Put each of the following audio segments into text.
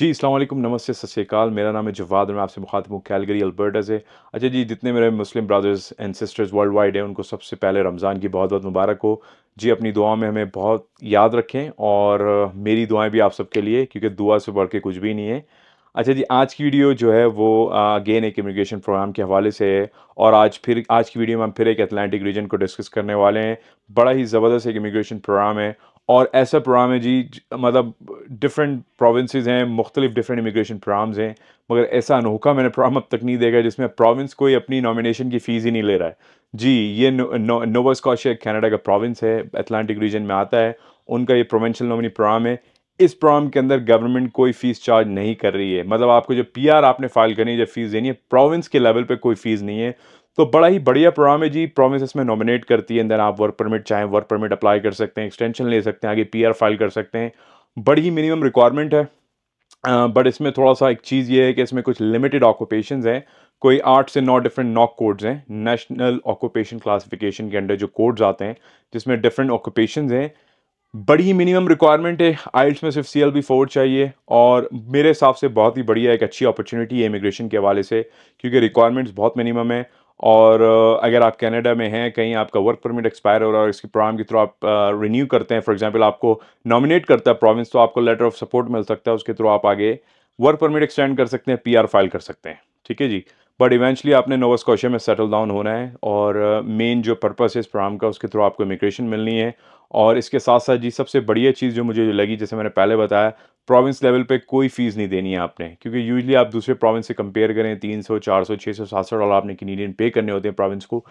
जी अल्लाम नमस्ते सत श्रीकाल मेरा नाम है जवाद और मैं आपसे मुखातब हूँ कैलगरी अल्बर्टा से अच्छा जी जितने मेरे Muslim brothers and sisters worldwide हैं उनको सबसे पहले रमज़ान की बहुत बहुत मुबारक हो जी अपनी दुआ में हमें बहुत याद रखें और मेरी दुआएं भी आप सबके लिए क्योंकि दुआ से बढ़ के कुछ भी नहीं है अच्छा जी आज की वीडियो जो है वो अगेन एक इमिग्रेशन प्रोग्राम के हवाले से है और आज फिर आज की वीडियो में हम फिर एक अटलांटिक रीजन को डिस्कस करने वाले हैं बड़ा ही ज़बरदस्त एक इमिग्रेशन प्रोग्राम है और ऐसा प्रोग्राम है जी मतलब डिफरेंट प्रोविंसेस हैं मुख्तलिफ डिफरेंट इमिग्रेशन प्रोग्राम्स हैं मगर ऐसा अनोखा मैंने प्रोग्राम अब तक नहीं देखा जिसमें प्रोविंस कोई अपनी नॉमिनेशन की फ़ीस ही नहीं ले रहा है जी ये नोवा नो, स्कॉशिया कनाडा का प्रोविंस है अटलांटिक रीजन में आता है उनका ये प्रोवेंशल नॉमिनी प्रोग्राम है इस प्रोग्राम के अंदर गवर्नमेंट कोई फ़ीस चार्ज नहीं कर रही है मतलब आपको जो आर आपने फाइल करनी है जब फ़ीस देनी है प्रोविंस के लेवल पर कोई फ़ीस नहीं है तो बड़ा ही बढ़िया प्रोग्राम है जी प्रोमिस इसमें नॉमिनेट करती है देन आप वर्क परमिट चाहे वर्क परमिट अप्लाई कर सकते हैं एक्सटेंशन ले सकते हैं आगे पी फाइल कर सकते हैं बड़ी ही मिनिमम रिक्वायरमेंट है बट इसमें थोड़ा सा एक चीज़ ये है कि इसमें कुछ लिमिटेड ऑक्यूपेशन हैं कोई आठ से नौ डिफरेंट नॉक कोड्स हैं नेशनल ऑक्यूपेशन क्लासिफिकेशन के अंडर जो कोड्स आते हैं जिसमें डिफरेंट ऑक्यूपेशन हैं बड़ी मिनिमम रिक्वायरमेंट है आइल्स में सिर्फ सी एल बी चाहिए और मेरे हिसाब से बहुत ही बढ़िया एक अच्छी अपॉर्चुनिटी है इमिग्रेशन के हवाले से क्योंकि रिक्वायरमेंट्स बहुत मिनिमम है और अगर आप कनाडा में हैं कहीं आपका वर्क परमिट एक्सपायर हो रहा है और इसके प्रोग्राम के थ्रू आप रिन्यू करते हैं फॉर एग्जांपल आपको नॉमिनेट करता है प्रोविंस तो आपको लेटर ऑफ सपोर्ट मिल सकता है उसके थ्रू आप आगे वर्क परमिट एक्सटेंड कर सकते हैं पीआर फाइल कर सकते हैं ठीक है जी बट इवेंचुअली आपने नोवस नोवास्कोशिया में सेटल डाउन होना है और मेन जो पर्पज़ है इस प्रोग्राम का उसके थ्रू आपको इमिग्रेशन मिलनी है और इसके साथ साथ जी सबसे बढ़िया चीज़ जो मुझे जो लगी जैसे मैंने पहले बताया प्रोविंस लेवल पे कोई फ़ीस नहीं देनी है आपने क्योंकि यूजली आप दूसरे प्रोविंस से कंपेयर करें तीन सौ चार सौ छः सौ सात सौ डॉलर आपने कैनेडियन पे करने होते हैं प्रोविंस को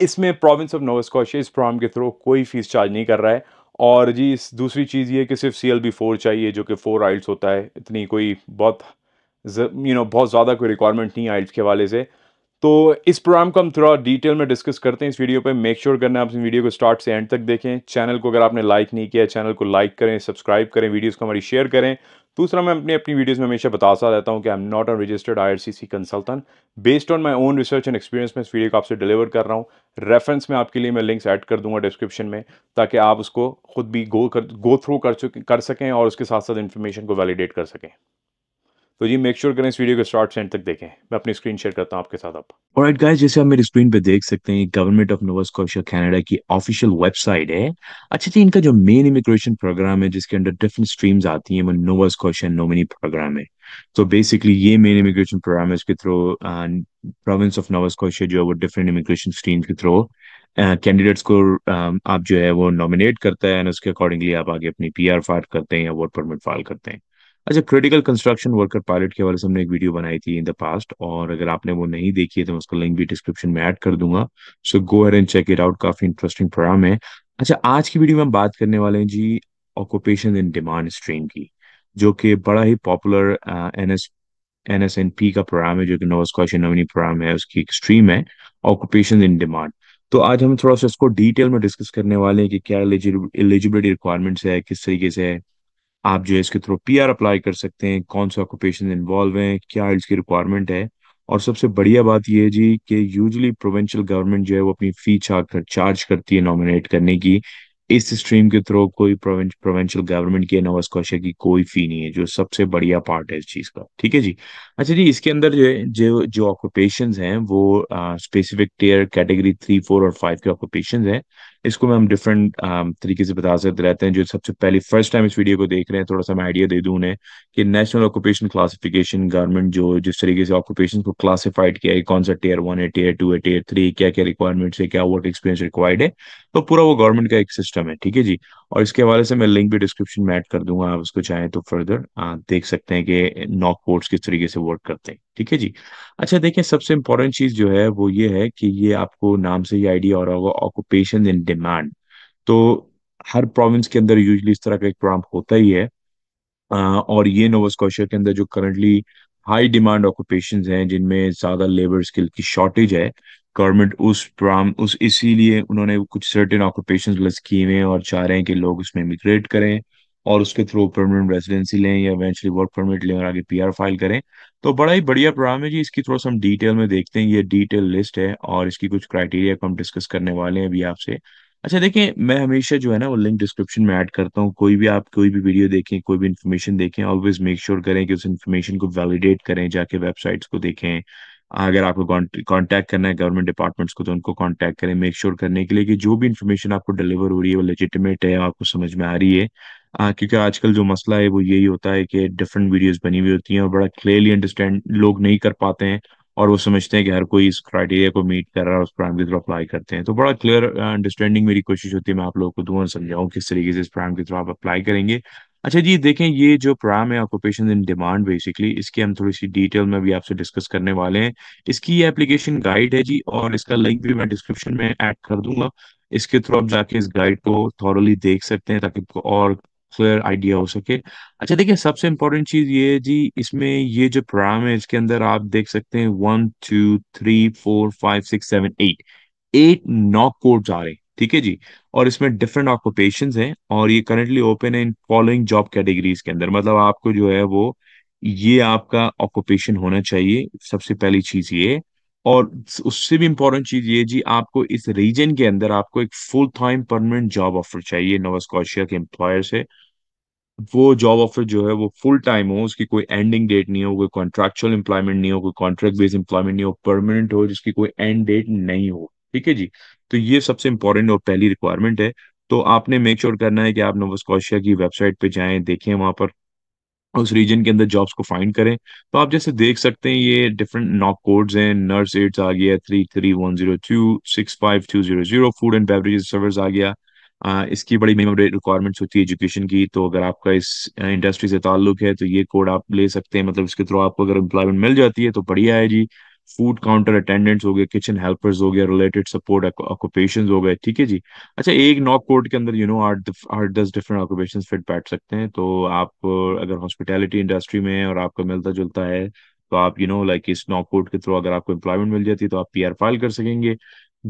इसमें प्रोविंस ऑफ नोवास्कोशिया इस प्रोग्राम के थ्रू कोई फ़ीस चार्ज नहीं कर रहा है और जी इस दूसरी चीज़ ये कि सिर्फ सी एल बी फोर चाहिए जो कि फ़ोर आइल्स होता है इतनी कोई बहुत यू नो बहुत ज़्यादा कोई रिक्वायरमेंट नहीं आइल्स के हवाले से तो इस प्रोग्राम को हम थोड़ा डिटेल में डिस्कस करते हैं इस वीडियो पे मेक श्योर sure करना आप इस वीडियो को स्टार्ट से एंड तक देखें चैनल को अगर आपने लाइक नहीं किया चैनल को लाइक करें सब्सक्राइब करें वीडियोस को हमारी शेयर करें दूसरा मैं अपनी अपनी वीडियोस में हमेशा बताता रहता हूँ कि I am not a registered C consultant based on my own research and experience में इस वीडियो को आपसे डिलीवर कर रहा हूँ रेफरेंस में आपके लिए मैं लिंक्स ऐड कर दूंगा डिस्क्रिप्शन में ताकि आप उसको खुद भी गो कर गो थ्रू कर कर सकें और उसके साथ साथ इन्फॉर्मेशन को वैलिडेट कर सकें तो जी मेक श्योर sure करें इस वीडियो को स्टार्ट से एंड तक देखें मैं अपनी स्क्रीन शेयर करता हूं आपके साथ अब ऑलराइट गाइस जैसे आप मेरी स्क्रीन पे देख सकते हैं government of Nova Scotia Canada की ऑफिशियल वेबसाइट है अच्छा जी इनका जो मेन इमिग्रेशन प्रोग्राम है जिसके अंडर डिफरेंट स्ट्रीम्स आती हैं वो नोवा स्कोशिया नोमिनी प्रोग्राम है तो बेसिकली ये मेन इमिग्रेशन प्रोग्राम है इसके through province of Nova Scotia जो है वो डिफरेंट इमिग्रेशन स्ट्रीम्स के थ्रू कैंडिडेट्स uh, को uh, आप जो है वो नॉमिनेट करता है एंड उसके अकॉर्डिंगली आप आगे अपनी पीआर फाइल करते हैं या वोट परमिट फाइल करते हैं अच्छा क्रिटिकल कंस्ट्रक्शन वर्कर पायलट के हवाले से हमने एक वीडियो बनाई थी इन द पास्ट और अगर आपने वो नहीं देखी है तो मैं उसका लिंक भी डिस्क्रिप्शन में ऐड कर दूंगा so go ahead and check it out काफी इंटरेस्टिंग प्रोग्राम है अच्छा आज की वीडियो में हम बात करने वाले हैं जी ऑक्यूपेशन इन डिमांड स्ट्रीम की जो कि बड़ा ही popular N S N S N P का प्रोग्राम है जो कि नोवास्कॉशिया नवनी प्रोग्राम है उसकी एक स्ट्रीम है ऑक्यूपेशन इन डिमांड तो आज हम थोड़ा सा इसको डिटेल में डिस्कस करने वाले हैं कि क्या एलिजिबिलिटी रिक्वायरमेंट्स है किस तरीके से है आप जो है इसके थ्रू पीआर अप्लाई कर सकते हैं कौन से ऑक्यूपेशन इन्वॉल्व हैं क्या इसकी रिक्वायरमेंट है और सबसे बढ़िया बात यह है जी कि यूजली प्रोविंशियल गवर्नमेंट जो है वो अपनी फी चार्ज करती है नॉमिनेट करने की इस स्ट्रीम के थ्रू कोई प्रोविंशियल गवर्नमेंट की नवस स्कोशिया की कोई फी नहीं है जो सबसे बढ़िया पार्ट है इस चीज का ठीक है जी अच्छा जी इसके अंदर जो है जो जो ऑक्यूपेशन है वो specific TEER category three four और फाइव के ऑक्यूपेशन है इसको मैं हम डिफरेंट um, तरीके से बता सकते रहते हैं जो सबसे पहले फर्स्ट टाइम इस वीडियो को देख रहे हैं थोड़ा सा मैं आइडिया दे दूँ उन्हें कि नेशनल ऑक्यूपेशन क्लासिफिकेशन गवर्नमेंट जो जिस तरीके से ऑक्यूपेशन को क्लासिफाइड किया है कौन सा टेयर वन है टेयर टू है टेयर थ्री क्या क्या रिक्वायरमेंट्स है क्या वर्क एक्सपीरियंस रिक्वायर्ड है तो पूरा वो गवर्नमेंट का एक सिस्टम है ठीक है जी और इसके हवाले से मैं लिंक भी डिस्क्रिप्शन में एड कर दूंगा आप उसको चाहें तो फर्दर uh, देख सकते हैं कि नॉक कोर्ट्स किस तरीके से वर्क करते हैं ठीक है जी अच्छा देखिए सबसे इम्पोर्टेंट चीज जो है वो ये है कि ये आपको नाम से ही आइडिया हो रहा होगा ऑक्यूपेशन इन डिमांड तो हर प्रोविंस के अंदर यूजली इस तरह का एक प्रोग्राम होता ही है आ, और ये नोवस स्कोशिया के अंदर जो करंटली हाई डिमांड ऑक्यूपेशन हैं जिनमें ज्यादा लेबर स्किल की शॉर्टेज है गवर्नमेंट उस प्रोग्राम उस इसीलिए उन्होंने कुछ सर्टेन ऑक्यूपेशन स्कीमें और चाह रहे हैं कि लोग उसमें इमिग्रेट करें और उसके थ्रू परमानेंट रेजिडेंसी लें या इवेंचुअली वर्क परमिट लें और आगे पीआर फाइल करें तो बड़ा ही बढ़िया प्रोग्राम है जी इसकी थोड़ा सा हम डिटेल में देखते हैं ये डिटेल लिस्ट है और इसकी कुछ क्राइटेरिया को हम डिस्कस करने वाले हैं अभी आपसे अच्छा देखें मैं हमेशा जो है ना वो लिंक डिस्क्रिप्शन में ऐड करता हूँ कोई भी आप कोई भी वीडियो देखें कोई भी इन्फॉर्मेशन देखें ऑलवेज मेक श्योर करें कि उस इन्फॉर्मेशन को वैलिडेट करें जाके वेबसाइट्स को देखें अगर आपको कांटेक्ट करना है गवर्नमेंट डिपार्टमेंट्स को तो उनको कांटेक्ट करें मेक श्योर sure करने के लिए कि जो भी इन्फॉर्मेशन आपको डिलीवर हो रही है वो लेजिटिमेट है आपको समझ में आ रही है आ, क्योंकि आजकल जो मसला है वो यही होता है कि डिफरेंट वीडियोस बनी हुई होती हैं और बड़ा क्लियरली अंडरस्टैंड लोग नहीं कर पाते हैं और वो समझते हैं कि हर कोई इस क्राइटेरिया को मीट कर रहा है उस प्राइम की तरफ अप्लाई करते हैं तो बड़ा क्लियर अंडरस्टैंडिंग मेरी कोशिश होती है मैं आप लोगों को दूर समझाऊँ किस तरीके से इस प्राइम की तरफ आप अप्लाई करेंगे अच्छा जी देखें ये जो प्राइम है ऑक्यूपेशन इन डिमांड बेसिकली इसकी हम थोड़ी सी डिटेल में भी आपसे डिस्कस करने वाले हैं इसकी ये एप्लीकेशन गाइड है जी और इसका लिंक भी मैं डिस्क्रिप्शन में ऐड कर दूंगा इसके थ्रू आप जाके इस गाइड को थॉरली देख सकते हैं ताकि और क्लियर आइडिया हो सके अच्छा देखिए सबसे इम्पोर्टेंट चीज ये है जी इसमें ये जो प्रोग्राम है इसके अंदर आप देख सकते हैं one two three four five six seven eight eight NOC codes आ रहे हैं ठीक है जी और इसमें डिफरेंट ऑक्यूपेशन हैं और ये करेंटली ओपन है इन फॉलोइंग जॉब कैटेगरीज के अंदर मतलब आपको जो है वो ये आपका ऑक्यूपेशन होना चाहिए सबसे पहली चीज ये और उससे भी इम्पोर्टेंट चीज ये जी आपको इस रीजन के अंदर आपको एक full time permanent job offer चाहिए नोवा स्कॉशिया के एम्प्लॉयर से वो जॉब ऑफर जो है वो फुल टाइम हो उसकी कोई एंडिंग डेट नहीं हो कोई कॉन्ट्रेक्चुअल एम्प्लॉयमेंट नहीं हो कोई कॉन्ट्रैक्ट बेस्ड एम्प्लॉयमेंट नहीं हो परमानेंट हो जिसकी कोई एंड डेट नहीं हो ठीक है जी तो ये सबसे इंपॉर्टेंट और पहली रिक्वायरमेंट है तो आपने मेक श्योर sure करना है कि आप नोवास्कोशिया की वेबसाइट पे जाएं देखें वहां पर उस रीजन के अंदर जॉब्स को फाइंड करें तो आप जैसे देख सकते हैं ये डिफरेंट नॉक कोड्स हैं नर्स एड्स आ गया three three one zero two six five two zero zero food and beverage servers आ गया आ, इसकी बड़ी मिनिमम रिक्वायरमेंट्स होती है एजुकेशन की तो अगर आपका इस इंडस्ट्री से ताल्लुक है तो ये कोड आप ले सकते हैं मतलब इसके थ्रू आपको अगर एम्प्लॉयमेंट मिल जाती है तो बढ़िया है जी फूड काउंटर अटेंडेंट्स हो गए किचन हेल्पर्स हो गए रिलेटेड सपोर्ट ऑक्यूपेशन हो गए ठीक है जी अच्छा एक नॉक कोड के अंदर यू नो आठ आठ दस डिफरेंट ऑक्यूपेशन फिट बैठ सकते हैं तो आप अगर हॉस्पिटैलिटी इंडस्ट्री में और आपका मिलता जुलता है तो आप यू नो लाइक इस नॉक कोड के थ्रू अगर आपको एम्प्लॉयमेंट मिल जाती है तो आप पी फाइल कर सकेंगे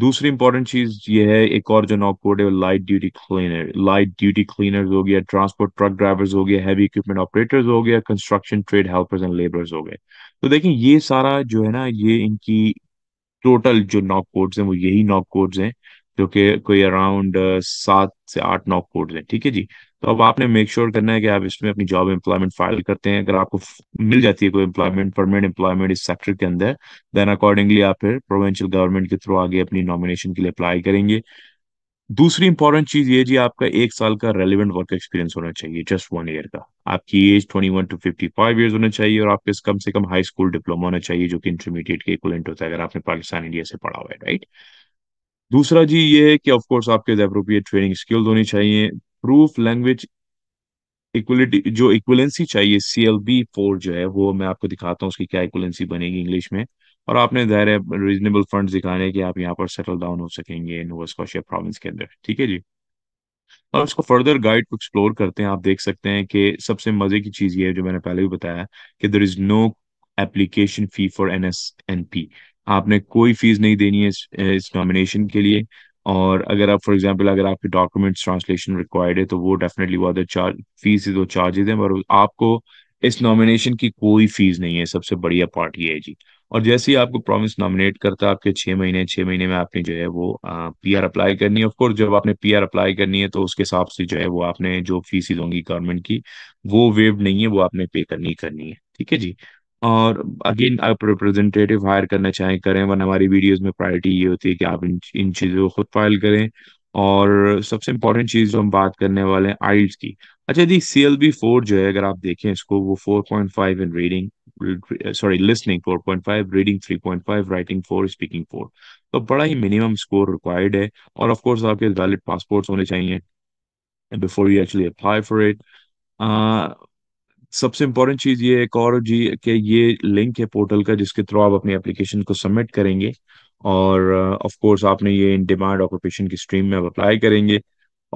दूसरी इंपॉर्टेंट चीज ये है एक और जो नॉक कोड है light duty cleaner light duty cleaner हो गया ट्रांसपोर्ट ट्रक ड्राइवर्स हो गया हैवी इक्विपमेंट ऑपरेटर्स हो गया construction trade helpers and labourers हो गए तो देखें ये सारा जो है ना ये इनकी टोटल जो नॉक कोड्स हैं वो यही नॉक कोड्स हैं जो कि कोई अराउंड uh, सात से आठ नौ कोड हैं ठीक है जी तो अब आपने मेक श्योर sure करना है कि आप इसमें अपनी जॉब एम्प्लॉयमेंट फाइल करते हैं अगर आपको मिल जाती है कोई एम्प्लॉयमेंट परमानेंट एम्प्लॉयमेंट इस सेक्टर के अंदर देन अकॉर्डिंगली आप फिर प्रोविंशियल गवर्नमेंट के थ्रू आगे अपनी नॉमिनेशन के लिए अप्लाई करेंगे दूसरी इंपॉर्टेंट चीज ये जी आपका एक साल का रेलिवेंट वर्क एक्सपीरियंस होना चाहिए जस्ट वन ईयर का आपकी age twenty one to fifty five year होना चाहिए और आपके कम से कम हाई स्कूल डिप्लोमा होना चाहिए जो कि इंटरमीडिएट के इक्वलेंट होता है अगर आपने पाकिस्तान इंडिया से पढ़ा हुआ है राइट right? दूसरा जी ये है कि ऑफ कोर्स आपके अप्रोप्रिएट ट्रेनिंग स्किल्स होनी चाहिए प्रूफ लैंग्वेज इक्वलिटी जो इक्वलेंसी चाहिए सी एल बी फोर जो है वो मैं आपको दिखाता हूँ उसकी क्या इक्वलेंसी बनेगी इंग्लिश में और आपने ज़ाहिर है रीजनेबल फंड दिखाने कि आप यहाँ पर सेटल डाउन हो सकेंगे प्रोविंस के अंदर ठीक है जी और उसको फर्दर गाइड को एक्सप्लोर करते हैं आप देख सकते हैं कि सबसे मजे की चीज़ ये है जो मैंने पहले भी बताया कि there is no application fee for N S N P आपने कोई फीस नहीं देनी है इस, इस नॉमिनेशन के लिए और अगर आप फॉर एग्जांपल अगर आपके डॉक्यूमेंट्स ट्रांसलेशन रिक्वायर्ड है तो वो डेफिनेटली वो अदर चार्ज फीस वो चार्जेज है और आपको इस नॉमिनेशन की कोई फीस नहीं है सबसे बढ़िया पार्ट ये है जी और जैसे ही आपको प्रॉमिस नॉमिनेट करता है आपके छह महीने छह महीने में आपने जो है वो पी आर अप्लाई करनी है ऑफकोर्स जब आपने पी आर अप्लाई करनी है तो उसके हिसाब से जो है वो आपने जो फीस होंगी गवर्नमेंट की वो वेव नहीं है वो आपने पे करनी करनी है ठीक है जी और अगेन आप रिप्रेजेंटेटिव हायर करना चाहें करें वन हमारी वीडियोस में प्रायोरिटी ये होती है कि आप इन इन चीज़ों को खुद फाइल करें और सबसे इम्पोर्टेंट चीज़ जो हम बात करने वाले हैं आइल्स की अच्छा जी सी एल बी फोर जो है अगर आप देखें इसको वो four point five in reading sorry listening four point five reading three point five writing four speaking four तो बड़ा ही मिनिमम स्कोर रिक्वायर्ड है और ऑफकोर्स आपके वैलिड पासपोर्ट्स होने चाहिए before you actually apply for it सबसे इंपॉर्टेंट चीज ये एक और जी कि ये लिंक है पोर्टल का जिसके थ्रू आप अपनी एप्लीकेशन को सबमिट करेंगे और ऑफ uh, कोर्स आपने ये इन डिमांड ऑक्यूपेशन की स्ट्रीम में अप्लाई करेंगे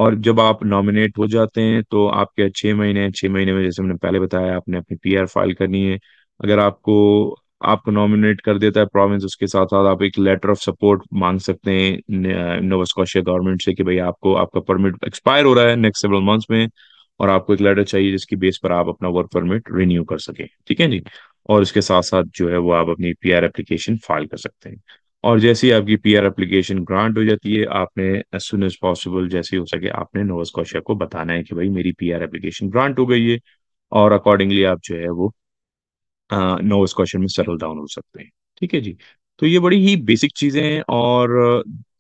और जब आप नॉमिनेट हो जाते हैं तो आपके छह महीने छह महीने में जैसे हमने पहले बताया आपने अपनी पी फाइल करनी है अगर आपको आपको नॉमिनेट कर देता है प्रोविंस उसके साथ साथ आप एक लेटर ऑफ सपोर्ट मांग सकते हैं नोवास्कोशिया गवर्नमेंट से कि भाई आपको आपका परमिट एक्सपायर हो रहा है नेक्स्ट सेवल मंथ्स में और आपको एक लेटर चाहिए जिसकी बेस पर आप अपना वर्क परमिट रिन्यू कर सकें ठीक है जी और इसके साथ साथ जो है वो आप अपनी पी एप्लीकेशन फाइल कर सकते हैं और जैसे ही आपकी पी आर एप्लीकेशन ग्रांट हो जाती है आपने एज सुन एज पॉसिबल जैसे हो सके आपने नोवस कौशिया को बताना है कि भाई मेरी पी आर एप्लीकेशन ग्रांट हो गई है और अकॉर्डिंगली आप जो है वो नोवस कौशल में सेटल डाउन हो सकते हैं ठीक है जी तो ये बड़ी ही बेसिक चीज़ें हैं और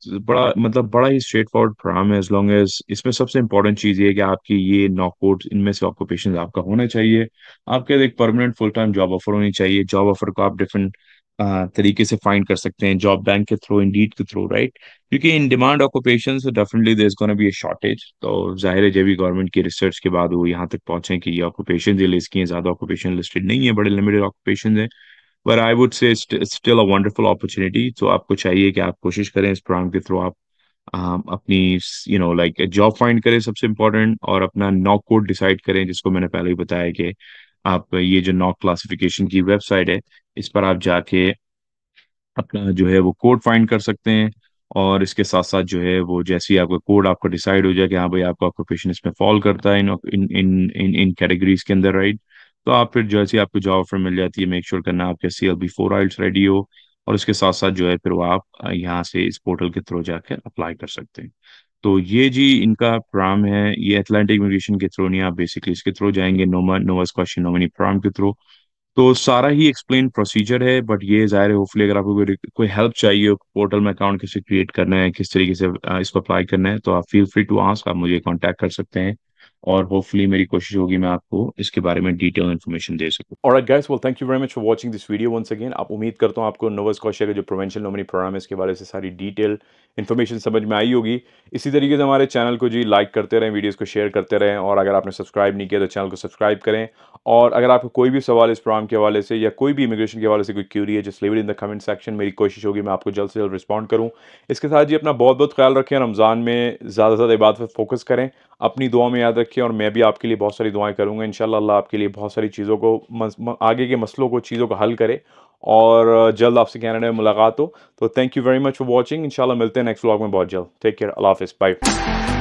बड़ा मतलब बड़ा ही स्ट्रेट फॉरवर्ड प्रोग्राम है एज लॉन्ग एज इसमें सबसे इंपॉर्टेंट चीज़ ये कि आपकी ये नॉकआउट इनमें से ऑक्यूपेशन आपका होना चाहिए आपके एक permanent full time job offer होनी चाहिए जॉब ऑफर को आप डिफरेंट तरीके से फाइंड कर सकते हैं जॉब बैंक के थ्रू इंडीड के थ्रू राइट क्योंकि in demand occupation definitely there is gonna be a shortage तो जाहिर है जब भी गवर्नमेंट की रिसर्च के बाद वो यहाँ तक पहुंचे कि ये ऑक्यूपेशन ये लिस्ट की ज़्यादा ऑक्यूपेशन लिस्टेड नहीं है बड़े लिमिटेड ऑक्यूपेशन है but I would say still a wonderful opportunity तो आपको चाहिए कि आप कोशिश करें इस प्रोग्राम के थ्रू आप um, अपनी you know like job find करें सबसे इम्पोर्टेंट और अपना नॉक कोड डिसाइड करें जिसको मैंने पहले ही बताया कि आप ये जो नॉक क्लासिफिकेशन की वेबसाइट है इस पर आप जाके अपना जो है वो कोड फाइंड कर सकते हैं और इसके साथ साथ जो है वो जैसे ही आपका कोड आपका डिसाइड हो जाए कि हाँ भाई आपका ऑक्यूपेशन इसमें फॉल करता है इन इन इन इन कैटेगरीज के अंदर राइट तो आप फिर जो है आपको जॉब ऑफर मिल जाती है मेक श्योर sure करना आपके C L B four IELTS ready हो और इसके साथ साथ जो है फिर वो आप यहाँ से इस पोर्टल के थ्रू जाकर अप्लाई कर सकते हैं तो ये जी इनका प्रोग्राम है ये एटलांटिक इमिग्रेशन के थ्रू नहीं आप बेसिकली इसके थ्रू जाएंगे नोमा नोवा क्वेश्चन नोमनी प्रोग्राम के थ्रू तो सारा ही एक्सप्लेन प्रोसीजर है बट ये जाहिर है होपफुली अगर आपको कोई कोई हेल्प चाहिए पोर्टल में अकाउंट कैसे क्रिएट करना है किस तरीके से इसको अप्लाई करना है तो आप फील फ्री टू आस्क आप मुझे कॉन्टेक्ट कर सकते हैं और होपफुली मेरी कोशिश होगी मैं आपको इसके बारे में डिटेल इन्फॉर्मेशन दे सकूँ और guys well thank you very much for watching this video once again आप उम्मीद करता हूँ आपको नोवस कौशिया का जो प्रोवेंशियल नॉमिनी प्रोग्राम है इसके बारे से सारी डिटेल इन्फॉर्मेशन समझ में आई होगी इसी तरीके से हमारे चैनल को जी लाइक करते रहें वीडियोज़ को शेयर करते रहें और अगर आपने सब्सक्राइब नहीं किया तो चैनल को सब्सक्राइब करें और अगर आपको कोई भी सवाल इस प्रोग्राम के हवाले से या कोई भी इमिग्रेशन के हवाले से कोई क्यूरी है just level in the comment section मेरी कोशिश होगी मैं आपको जल्द से जल्द रिस्पॉन्ड करूँ इसके साथ जी अपना बहुत बहुत ख्याल रखें रमज़ान में ज़्यादा से ज़्यादा इबादत फोकस करें अपनी दुआ में याद रखिए और मैं भी आपके लिए बहुत सारी दुआएं करूँगा इन अल्लाह आपके लिए बहुत सारी चीज़ों को आगे के मसलों को चीज़ों को हल करे और जल्द आपसे कैनेडा में मुलाकात हो तो thank you very much for watching इनशाला मिलते हैं नेक्स्ट व्लॉग में बहुत जल्द टेक केयर अल्लाह हाफिज़ बाय